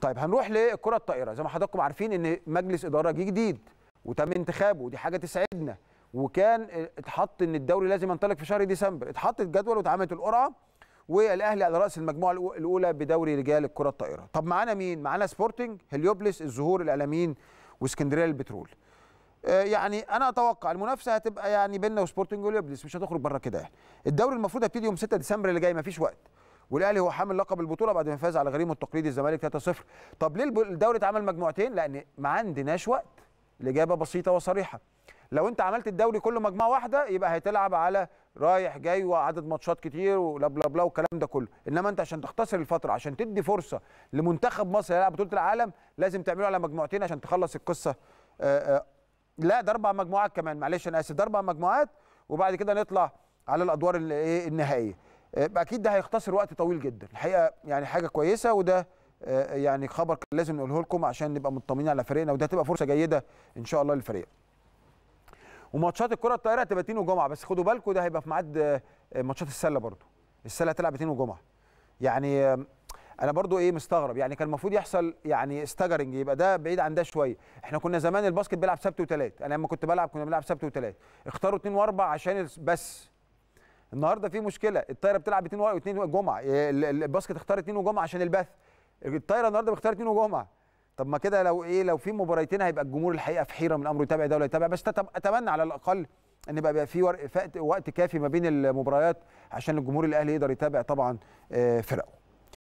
طيب هنروح للكره الطائره زي ما حضراتكم عارفين ان مجلس اداره جه جديد وتم انتخابه ودي حاجه تسعدنا وكان اتحط ان الدوري لازم ينطلق في شهر ديسمبر اتحط الجدول واتعملت القرعه والاهلي على راس المجموعه الاولى بدوري رجال الكره الطائره طب معانا مين معانا سبورتنج هليوبلس الزهور الاعلاميين واسكندريه البترول آه، يعني انا اتوقع المنافسه هتبقى يعني بيننا وسبورتنج وليبلس مش هتخرج بره كده يعني. الدوري المفروض هيبتدي يوم 6 ديسمبر اللي جاي مفيش وقت والاهلي هو حامل لقب البطوله بعد ما فاز على غريمه التقليدي الزمالك 3-0 طب ليه الدوري اتعمل مجموعتين لان ما عندناش وقت الاجابه بسيطه وصريحه لو انت عملت الدوري كله مجموعه واحده يبقى هتلعب على رايح جاي وعدد ماتشات كتير ولا بلا بلا والكلام ده كله انما انت عشان تختصر الفتره عشان تدي فرصه لمنتخب مصر يلعب بطوله العالم لازم تعمله على مجموعتين عشان تخلص القصه آآ آه، آآ آه، لا ده اربع مجموعات كمان معلش انا اسف ده اربع مجموعات وبعد كده نطلع على الادوار الايه النهائيه آه، اكيد ده هيختصر وقت طويل جدا الحقيقه يعني حاجه كويسه وده آه، يعني خبر كان لازم نقوله لكم عشان نبقى مطمنين على فريقنا وده هتبقى فرصه جيده ان شاء الله للفريق وماتشات الكره الطائره هتبقى اثنين وجمعه بس خدوا بالكم ده هيبقى في ميعاد آه، ماتشات السله برضو السله هتلعب اثنين وجمعه يعني انا برضو ايه مستغرب يعني كان المفروض يحصل يعني استجرنج يبقى ده بعيد عن ده شويه احنا كنا زمان الباسكت بيلعب سبت وثلاث انا لما كنت بلعب كنا بنلعب سبت وثلاث اختاروا اثنين واربع عشان بس النهارده في مشكله الطايره بتلعب اثنين ورق واثنين جمعه اه، الباسكت اختار اثنين وجمعه عشان البث الطايره النهارده بيختار اثنين وجمعه طب ما كده لو ايه لو في مباريتين هيبقى الجمهور الحقيقه في حيره من امره يتابع ده ولا يتابع بس اتمنى على الاقل ان يبقى في وقت كافي ما بين المباريات عشان الجمهور الاهلي يقدر يتابع طبعا اه، فرقه